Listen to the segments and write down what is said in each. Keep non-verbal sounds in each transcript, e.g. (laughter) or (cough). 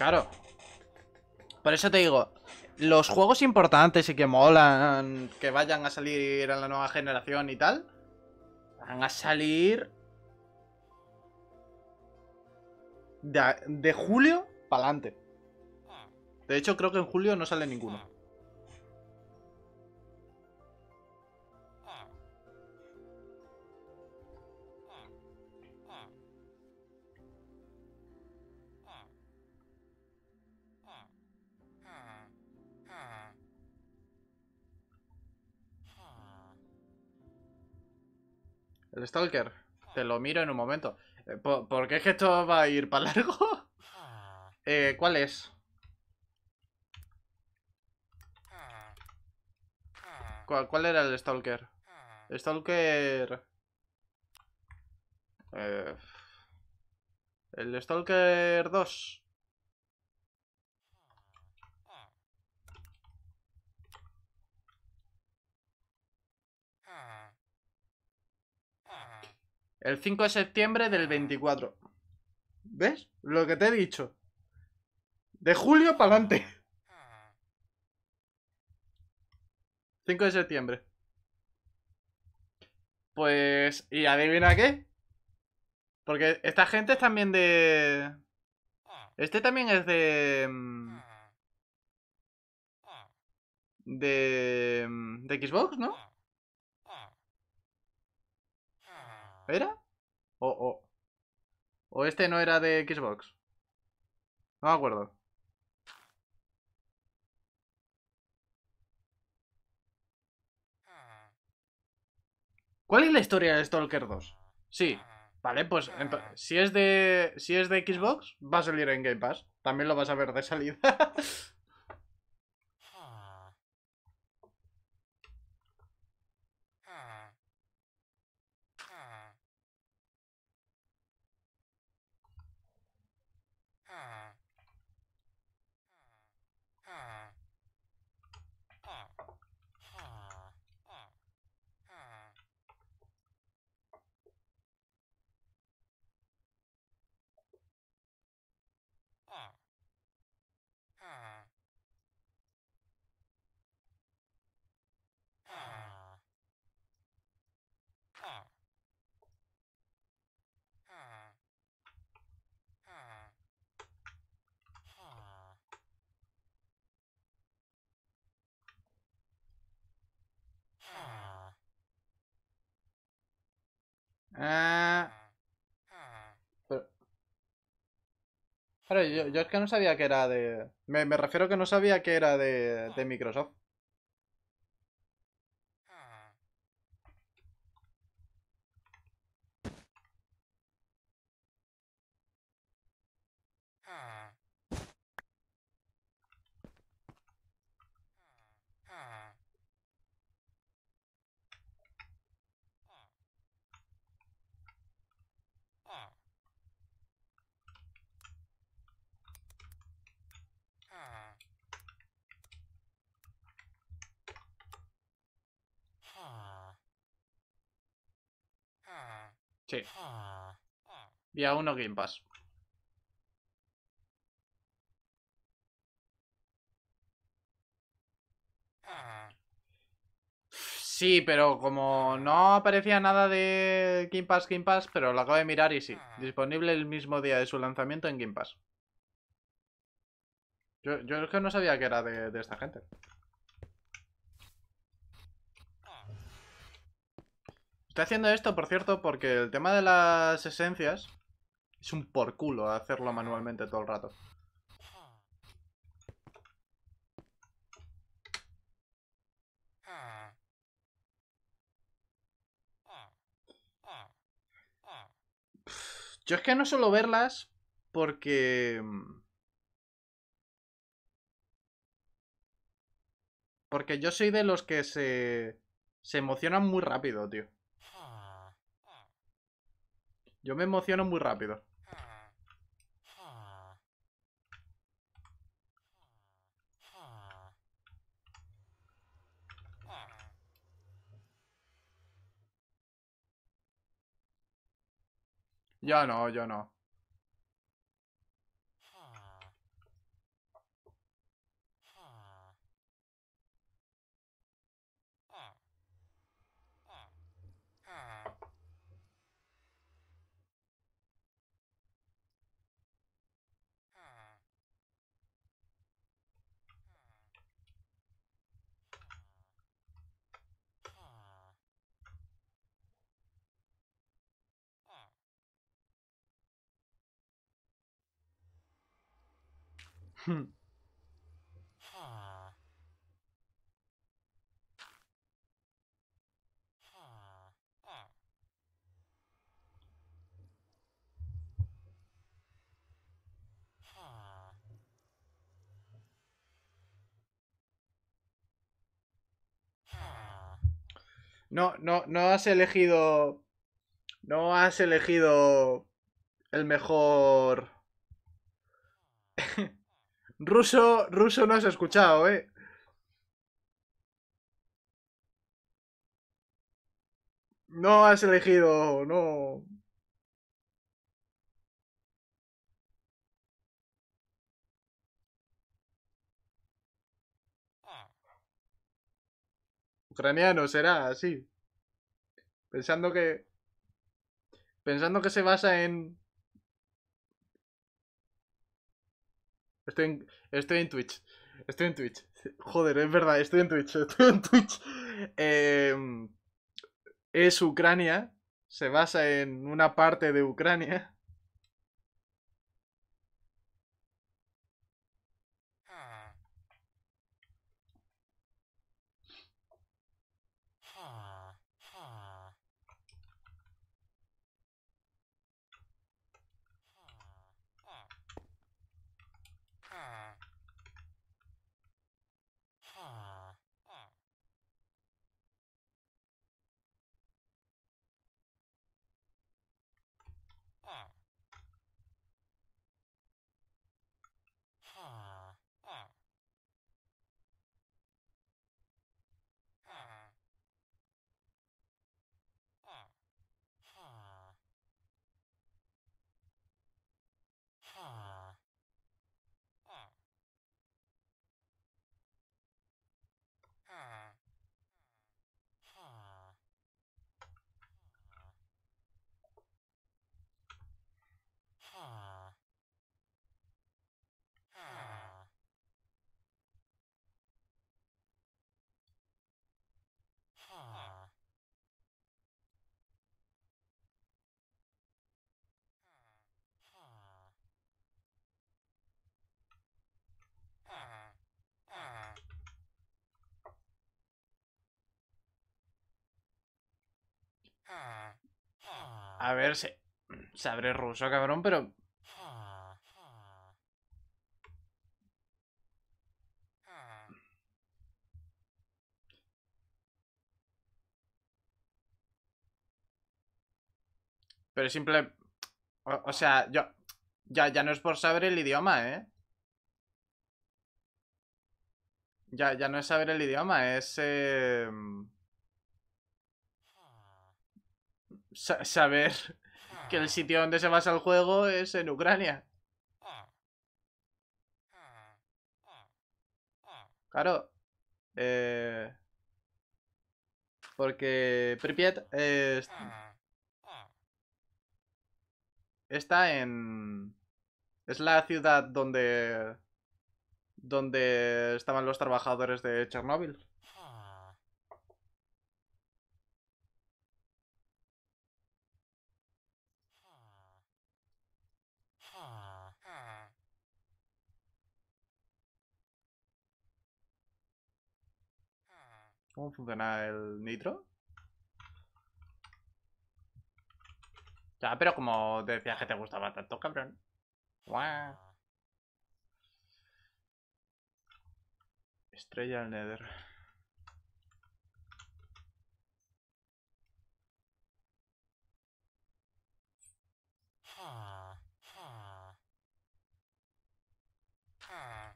Claro. Por eso te digo, los juegos importantes y que molan, que vayan a salir a la nueva generación y tal, van a salir de, de julio para adelante. De hecho, creo que en julio no sale ninguno. El Stalker. Te lo miro en un momento. Eh, Porque es que esto va a ir para largo. Ah. Eh, ¿Cuál es? Ah. ¿Cuál, era el Stalker? Ah. Stalker... Eh, el Stalker 2. El 5 de septiembre del 24. ¿Ves? Lo que te he dicho. De julio para adelante. 5 de septiembre. Pues... ¿Y adivina qué? Porque esta gente es también de... Este también es de... Mm, de... Mm, de Xbox, ¿no? ¿Era? O, este no era de Xbox. No me acuerdo. ¿Cuál es la historia de Stalker 2? Sí. Vale, pues si es de si es de Xbox, va a salir en Game Pass. También lo vas a ver de salida. (laughs) Ah. Pero, yo, yo, es que no sabía que era de... Me, me refiero que no sabía que era de, de Microsoft. Sí. Día ah, ah. uno Game Pass. Ah. Sí, pero como no aparecía nada de Game Pass, Pass, pero lo acabo de mirar y sí. Disponible el mismo día de su lanzamiento en Game Pass. Yo, yo es que no sabía que era de esta gente. haciendo esto, por cierto, porque el tema de las esencias es un por culo hacerlo manualmente todo el rato. Yo es que no suelo verlas porque... Porque yo soy de los que se... Se emocionan muy rápido, tío. Yo me emociono muy rápido. Ya no, yo no. No, no, no has elegido. No has elegido el mejor. Ruso, ruso no has escuchado, ¿eh? No has elegido, no. Ucraniano será así. Pensando que. Pensando que se basa en. Estoy en, estoy en Twitch. Estoy en Twitch. Joder, es verdad, estoy en Twitch. (laughs) Estoy en Twitch. Em, es Ucrania. Se basa en una parte de Ucrania. A ver, si... sabré ruso, cabrón, pero... Pero simple... O, sea, yo... Ya, ya no es por saber el idioma, ¿eh? Ya, ya no es saber el idioma, es... Em, saber que el sitio donde se basa el juego es en Ucrania. Claro. Eh, porque Pripyat es... está en... Es la ciudad donde... Donde estaban los trabajadores de Chernóbil. ¿Cómo funciona el nitro? Ya, pero como decías decía que te gustaba tanto, cabrón. Estrella al Nether. Ah, ah. Ah.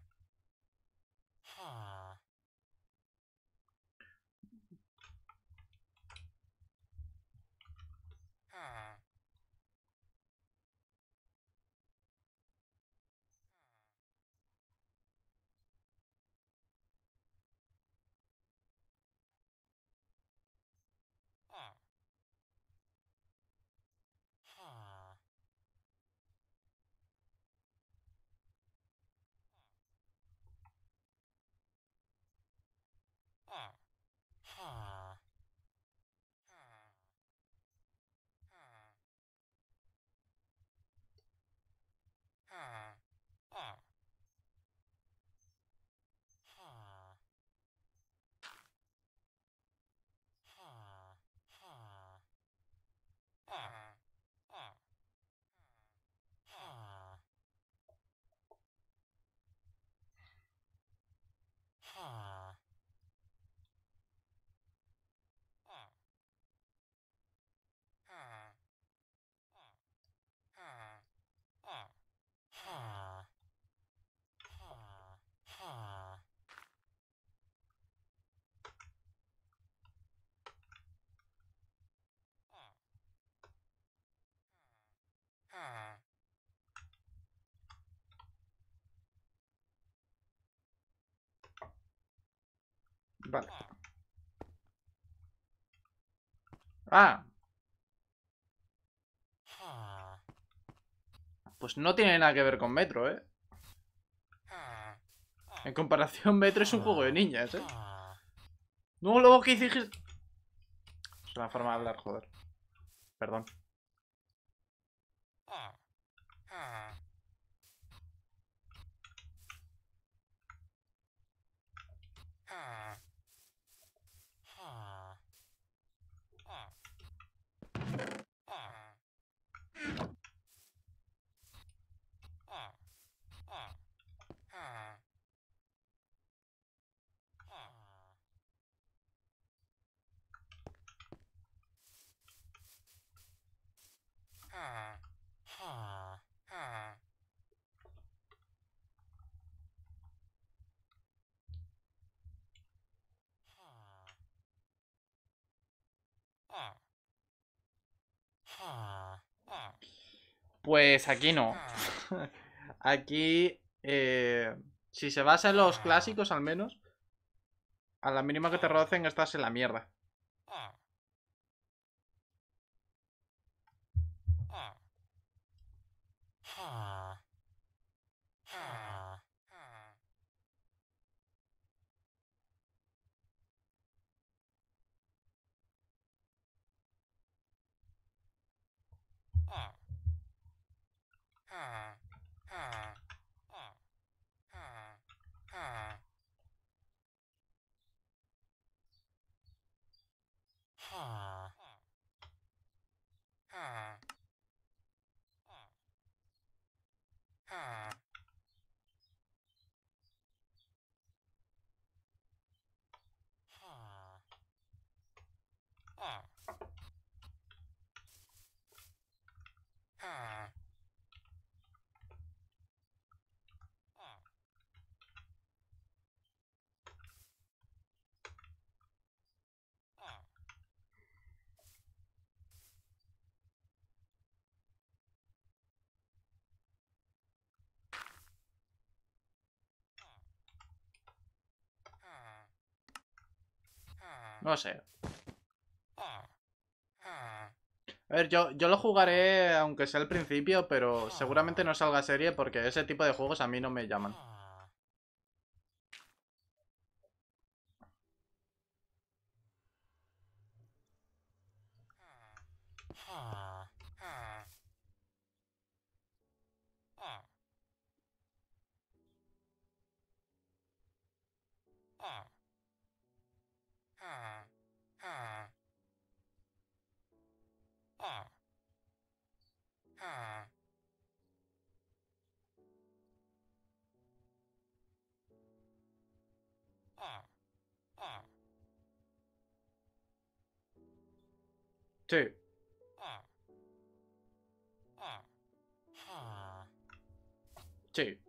Vale. Ah. Pues no tiene nada que ver con Metro, ¿eh? En comparación, Metro es un juego de niñas, ¿eh? No, luego que hiciste... Es una forma de hablar, joder. Perdón. Pues aquí no. (laughs) aquí, eh, si se basa en los clásicos al menos, a la mínima que te rocen estás en la mierda. Ah. No sé. A ver, yo, yo lo jugaré aunque sea el principio, pero seguramente no salga serie porque ese tipo de juegos a mí no me llaman. Sí. Ah. Ah. Ah.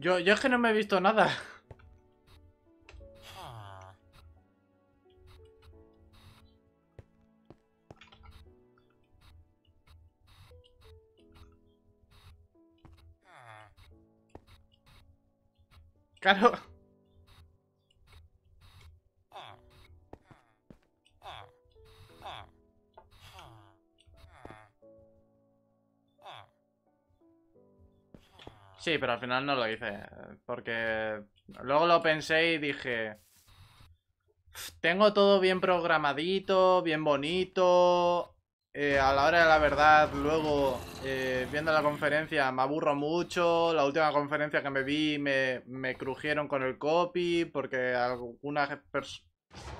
Yo, yo es que no me he visto nada. Claro. pero al final no lo hice. Porque luego lo pensé y dije... Tengo todo bien programadito, bien bonito. Eh, a la hora de la verdad, luego, eh, viendo la conferencia, me aburro mucho. La última conferencia que me vi me, me crujieron con el copy, porque algunas,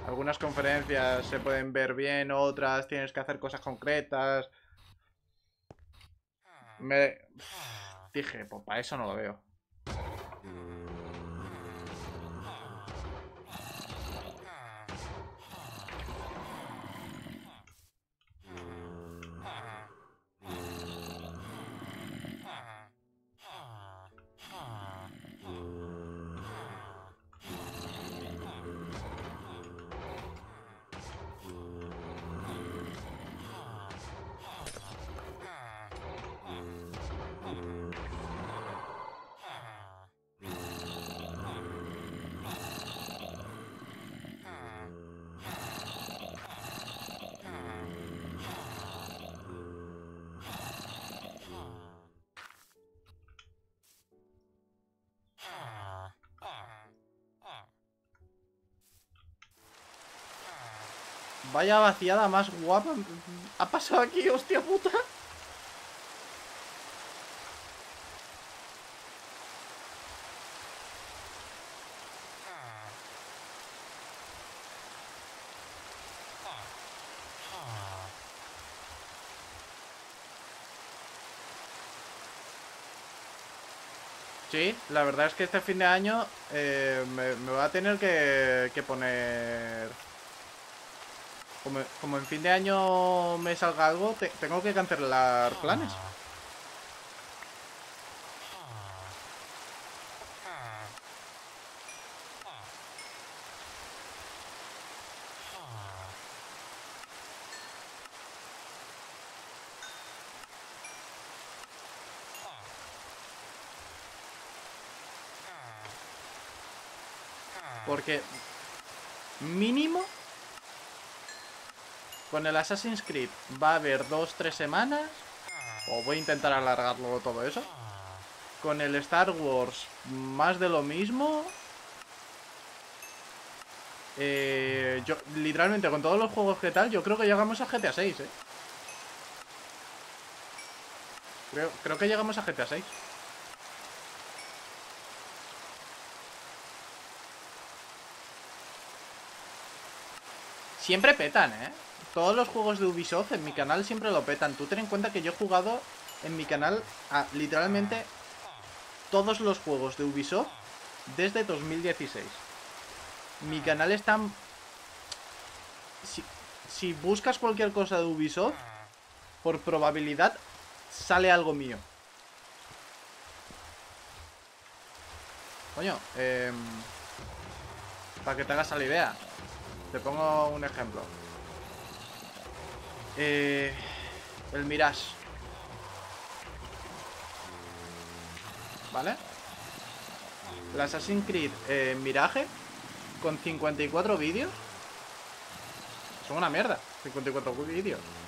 algunas conferencias se pueden ver bien, otras tienes que hacer cosas concretas. Me dije, pues para eso no lo veo. Vaya vaciada más guapa. Ha pasado aquí, hostia puta. Sí, la verdad es que este fin de año eh, me, va a tener que poner como, como en fin de año me salga algo, tengo que cancelar planes. Porque mínimo con el Assassin's Creed va a haber dos, tres semanas. O voy a intentar alargarlo todo eso. Con el Star Wars, más de lo mismo. Eh, yo, literalmente, con todos los juegos que tal, yo creo que llegamos a GTA 6, ¿eh? Creo, creo que llegamos a GTA 6. Siempre petan, ¿eh? Todos los juegos de Ubisoft en mi canal siempre lo petan. Tú ten en cuenta que yo he jugado en mi canal literalmente todos los juegos de Ubisoft desde 2016. Mi ah. canal está... Si, si buscas cualquier cosa de Ubisoft, ah. por probabilidad sale algo mío. Coño, eh, para que te hagas la idea. Te pongo un ejemplo. Eh, el Mirage. ¿Vale? El Assassin's Creed eh, Mirage con 54 vídeos. Son una mierda, 54 vídeos.